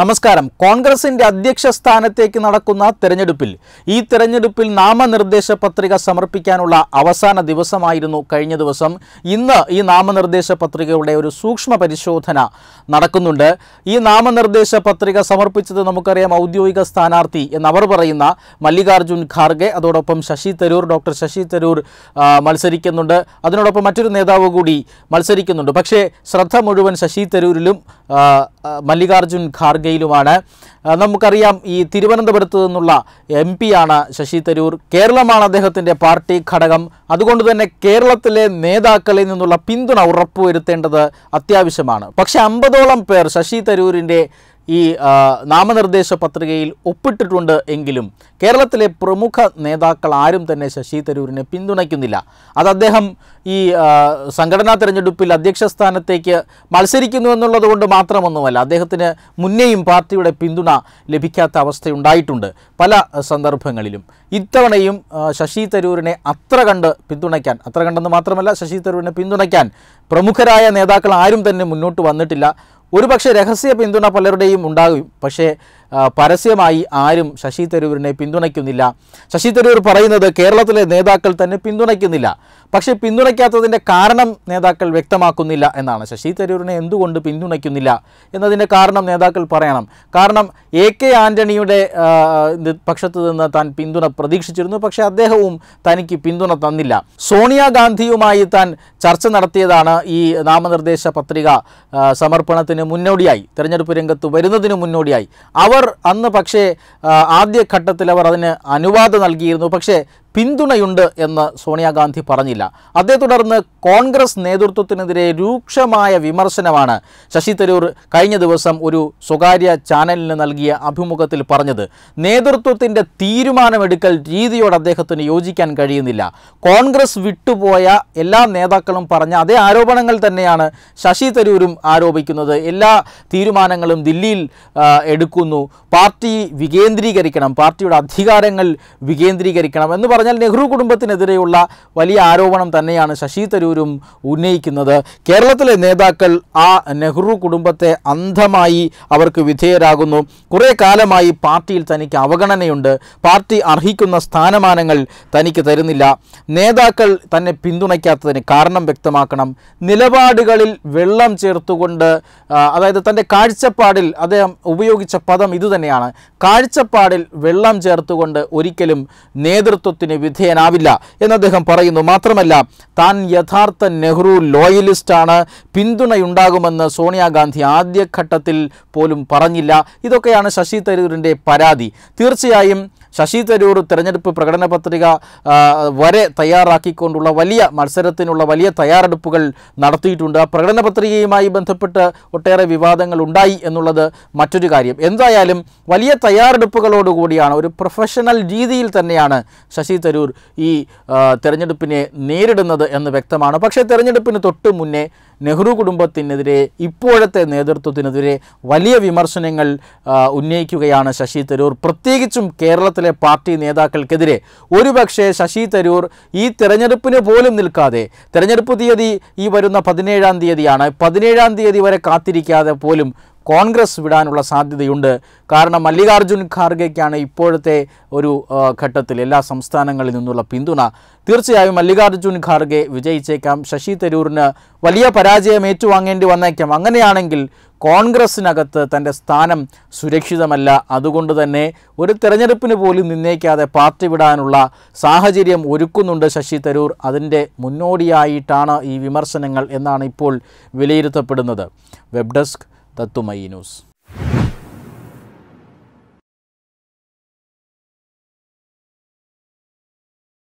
നമസ്കാരം കോൺഗ്രസിന്റെ അധ്യക്ഷ സ്ഥാനത്തേക്ക് നടക്കുന്ന തെരഞ്ഞെടുപ്പിൽ ഈ തെരഞ്ഞെടുപ്പിൽ നാമനിർദ്ദേശ പത്രിക സമർപ്പിക്കാനുള്ള അവസാന ദിവസമായിരുന്നു കഴിഞ്ഞ ദിവസം ഇന്ന് ഈ നാമനിർദ്ദേശ പത്രികയുടെ ഒരു സൂക്ഷ്മ പരിശോധന നടക്കുന്നുണ്ട് ഈ നാമനിർദ്ദേശ പത്രിക സമർപ്പിച്ചത് നമുക്കറിയാം ഔദ്യോഗിക സ്ഥാനാർത്ഥി എന്നവർ പറയുന്ന മല്ലികാർജുൻ ഖാർഗെ അതോടൊപ്പം ശശി തരൂർ ഡോക്ടർ ശശി തരൂർ മത്സരിക്കുന്നുണ്ട് അതിനോടൊപ്പം മറ്റൊരു നേതാവ് കൂടി മത്സരിക്കുന്നുണ്ട് പക്ഷേ ശ്രദ്ധ മുഴുവൻ ശശി തരൂരിലും മല്ലികാർജുൻ ഖാർഗെയിലുമാണ് നമുക്കറിയാം ഈ തിരുവനന്തപുരത്ത് നിന്നുള്ള എം പിയാണ് ശശി തരൂർ കേരളമാണ് അദ്ദേഹത്തിൻ്റെ പാർട്ടി ഘടകം അതുകൊണ്ട് തന്നെ കേരളത്തിലെ നേതാക്കളിൽ നിന്നുള്ള പിന്തുണ ഉറപ്പുവരുത്തേണ്ടത് അത്യാവശ്യമാണ് പക്ഷേ അമ്പതോളം പേർ ശശി തരൂരിൻ്റെ ഈ നാമനിർദ്ദേശ പത്രികയിൽ ഒപ്പിട്ടിട്ടുണ്ട് എങ്കിലും കേരളത്തിലെ പ്രമുഖ നേതാക്കൾ ആരും തന്നെ ശശി തരൂരിനെ പിന്തുണയ്ക്കുന്നില്ല അത് അദ്ദേഹം ഈ സംഘടനാ തെരഞ്ഞെടുപ്പിൽ അധ്യക്ഷ സ്ഥാനത്തേക്ക് മത്സരിക്കുന്നു എന്നുള്ളത് കൊണ്ട് മാത്രമൊന്നുമല്ല അദ്ദേഹത്തിന് മുന്നേയും പാർട്ടിയുടെ പിന്തുണ ലഭിക്കാത്ത അവസ്ഥയുണ്ടായിട്ടുണ്ട് പല സന്ദർഭങ്ങളിലും ഇത്തവണയും ശശി തരൂരിനെ അത്ര കണ്ട് പിന്തുണയ്ക്കാൻ അത്ര കണ്ടെന്ന് മാത്രമല്ല ശശി തരൂരിനെ പിന്തുണയ്ക്കാൻ പ്രമുഖരായ നേതാക്കൾ ആരും തന്നെ മുന്നോട്ട് വന്നിട്ടില്ല ഒരുപക്ഷെ രഹസ്യ പിന്തുണ പലരുടെയും ഉണ്ടാകും പക്ഷേ പരസ്യമായി ആരും ശശി തരൂരിനെ പിന്തുണയ്ക്കുന്നില്ല ശശി തരൂർ പറയുന്നത് കേരളത്തിലെ നേതാക്കൾ തന്നെ പിന്തുണയ്ക്കുന്നില്ല പക്ഷേ പിന്തുണയ്ക്കാത്തതിൻ്റെ കാരണം നേതാക്കൾ വ്യക്തമാക്കുന്നില്ല എന്നാണ് ശശി തരൂരിനെ എന്തുകൊണ്ട് പിന്തുണയ്ക്കുന്നില്ല എന്നതിൻ്റെ കാരണം നേതാക്കൾ പറയണം കാരണം എ കെ ആൻ്റണിയുടെ പക്ഷത്ത് നിന്ന് താൻ പിന്തുണ പ്രതീക്ഷിച്ചിരുന്നു പക്ഷേ അദ്ദേഹവും തനിക്ക് പിന്തുണ തന്നില്ല സോണിയാഗാന്ധിയുമായി താൻ ചർച്ച നടത്തിയതാണ് ഈ നാമനിർദ്ദേശ പത്രിക സമർപ്പണത്തിന് മുന്നോടിയായി തെരഞ്ഞെടുപ്പ് രംഗത്ത് വരുന്നതിന് മുന്നോടിയായി അവർ അന്ന് പക്ഷേ ആദ്യഘട്ടത്തിൽ അവർ അതിന് അനുവാദം നൽകിയിരുന്നു പക്ഷേ പിന്തുണയുണ്ട് എന്ന് സോണിയാഗാന്ധി പറഞ്ഞില്ല അതേ തുടർന്ന് കോൺഗ്രസ് നേതൃത്വത്തിനെതിരെ രൂക്ഷമായ വിമർശനമാണ് ശശി തരൂർ കഴിഞ്ഞ ദിവസം ഒരു സ്വകാര്യ ചാനലിന് നൽകിയ അഭിമുഖത്തിൽ പറഞ്ഞത് നേതൃത്വത്തിൻ്റെ തീരുമാനമെടുക്കൽ രീതിയോട് അദ്ദേഹത്തിന് യോജിക്കാൻ കഴിയുന്നില്ല കോൺഗ്രസ് വിട്ടുപോയ എല്ലാ നേതാക്കളും പറഞ്ഞ അതേ ആരോപണങ്ങൾ തന്നെയാണ് ശശി തരൂരും ആരോപിക്കുന്നത് എല്ലാ തീരുമാനങ്ങളും ദില്ലിയിൽ എടുക്കുന്നു പാർട്ടി വികേന്ദ്രീകരിക്കണം പാർട്ടിയുടെ അധികാരങ്ങൾ വികേന്ദ്രീകരിക്കണം എന്ന് പറഞ്ഞാൽ നെഹ്റു കുടുംബത്തിനെതിരെയുള്ള വലിയ ആരോപണം തന്നെയാണ് ശശി തരൂരും ഉന്നയിക്കുന്നത് കേരളത്തിലെ നേതാക്കൾ ആ നെഹ്റു കുടുംബത്തെ അന്ധമായി അവർക്ക് വിധേയരാകുന്നു കുറേ കാലമായി പാർട്ടിയിൽ തനിക്ക് അവഗണനയുണ്ട് പാർട്ടി അർഹിക്കുന്ന സ്ഥാനമാനങ്ങൾ തനിക്ക് തരുന്നില്ല നേതാക്കൾ തന്നെ പിന്തുണയ്ക്കാത്തതിന് കാരണം വ്യക്തമാക്കണം നിലപാടുകളിൽ വെള്ളം ചേർത്തുകൊണ്ട് അതായത് തൻ്റെ കാഴ്ചപ്പാടിൽ അദ്ദേഹം ഉപയോഗിച്ച പദം ഇതുതന്നെയാണ് കാഴ്ചപ്പാടിൽ വെള്ളം ചേർത്തുകൊണ്ട് ഒരിക്കലും നേതൃത്വത്തിന് ഷോക്കിന് വിധേയനാവില്ല എന്ന് അദ്ദേഹം പറയുന്നു മാത്രമല്ല താൻ യഥാർത്ഥ നെഹ്റു ലോയലിസ്റ്റാണ് പിന്തുണയുണ്ടാകുമെന്ന് സോണിയാഗാന്ധി ആദ്യഘട്ടത്തിൽ പോലും പറഞ്ഞില്ല ഇതൊക്കെയാണ് ശശി തരൂരിൻ്റെ പരാതി തീർച്ചയായും ശശി തരൂർ തെരഞ്ഞെടുപ്പ് പ്രകടന പത്രിക വരെ തയ്യാറാക്കിക്കൊണ്ടുള്ള വലിയ മത്സരത്തിനുള്ള വലിയ തയ്യാറെടുപ്പുകൾ നടത്തിയിട്ടുണ്ട് ആ പ്രകടന പത്രികയുമായി ബന്ധപ്പെട്ട് ഒട്ടേറെ വിവാദങ്ങൾ ഉണ്ടായി എന്നുള്ളത് മറ്റൊരു കാര്യം എന്തായാലും വലിയ തയ്യാറെടുപ്പുകളോടുകൂടിയാണ് ഒരു പ്രൊഫഷണൽ രീതിയിൽ തന്നെയാണ് ശശി തരൂർ ഈ തെരഞ്ഞെടുപ്പിനെ നേരിടുന്നത് എന്ന് വ്യക്തമാണ് പക്ഷേ തെരഞ്ഞെടുപ്പിന് തൊട്ട് മുന്നേ നെഹ്റു കുടുംബത്തിനെതിരെ ഇപ്പോഴത്തെ നേതൃത്വത്തിനെതിരെ വലിയ വിമർശനങ്ങൾ ഉന്നയിക്കുകയാണ് ശശി തരൂർ പ്രത്യേകിച്ചും കേരളത്തിൽ കേരളത്തിലെ പാർട്ടി നേതാക്കൾക്കെതിരെ ഒരുപക്ഷെ ശശി തരൂർ ഈ തെരഞ്ഞെടുപ്പിന് പോലും നിൽക്കാതെ തെരഞ്ഞെടുപ്പ് തീയതി ഈ വരുന്ന പതിനേഴാം തീയതിയാണ് പതിനേഴാം തീയതി വരെ കാത്തിരിക്കാതെ പോലും കോൺഗ്രസ് വിടാനുള്ള സാധ്യതയുണ്ട് കാരണം മല്ലികാർജ്ജുൻ ഖാർഗെക്കാണ് ഇപ്പോഴത്തെ ഒരു ഘട്ടത്തിൽ എല്ലാ സംസ്ഥാനങ്ങളിൽ നിന്നുള്ള പിന്തുണ തീർച്ചയായും മല്ലികാർജ്ജുൻ ഖാർഗെ വിജയിച്ചേക്കാം ശശി തരൂരിന് വലിയ പരാജയം ഏറ്റുവാങ്ങേണ്ടി വന്നേക്കാം അങ്ങനെയാണെങ്കിൽ കോൺഗ്രസിനകത്ത് തൻ്റെ സ്ഥാനം സുരക്ഷിതമല്ല അതുകൊണ്ട് തന്നെ ഒരു തെരഞ്ഞെടുപ്പിന് പോലും നിന്നേക്കാതെ പാർട്ടി വിടാനുള്ള സാഹചര്യം ഒരുക്കുന്നുണ്ട് ശശി തരൂർ അതിൻ്റെ മുന്നോടിയായിട്ടാണ് ഈ വിമർശനങ്ങൾ എന്നാണ് ഇപ്പോൾ വിലയിരുത്തപ്പെടുന്നത് വെബ് ഡെസ്ക് tatumainus.